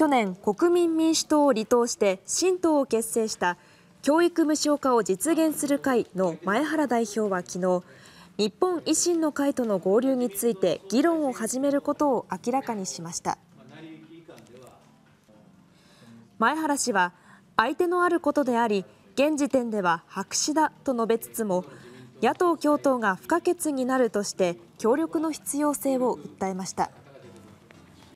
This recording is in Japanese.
去年、国民民主党を離党して新党を結成した教育無償化を実現する会の前原代表は昨日日本維新の会との合流について議論を始めることを明らかにしました前原氏は相手のあることであり現時点では白紙だと述べつつも野党共闘が不可欠になるとして協力の必要性を訴えました。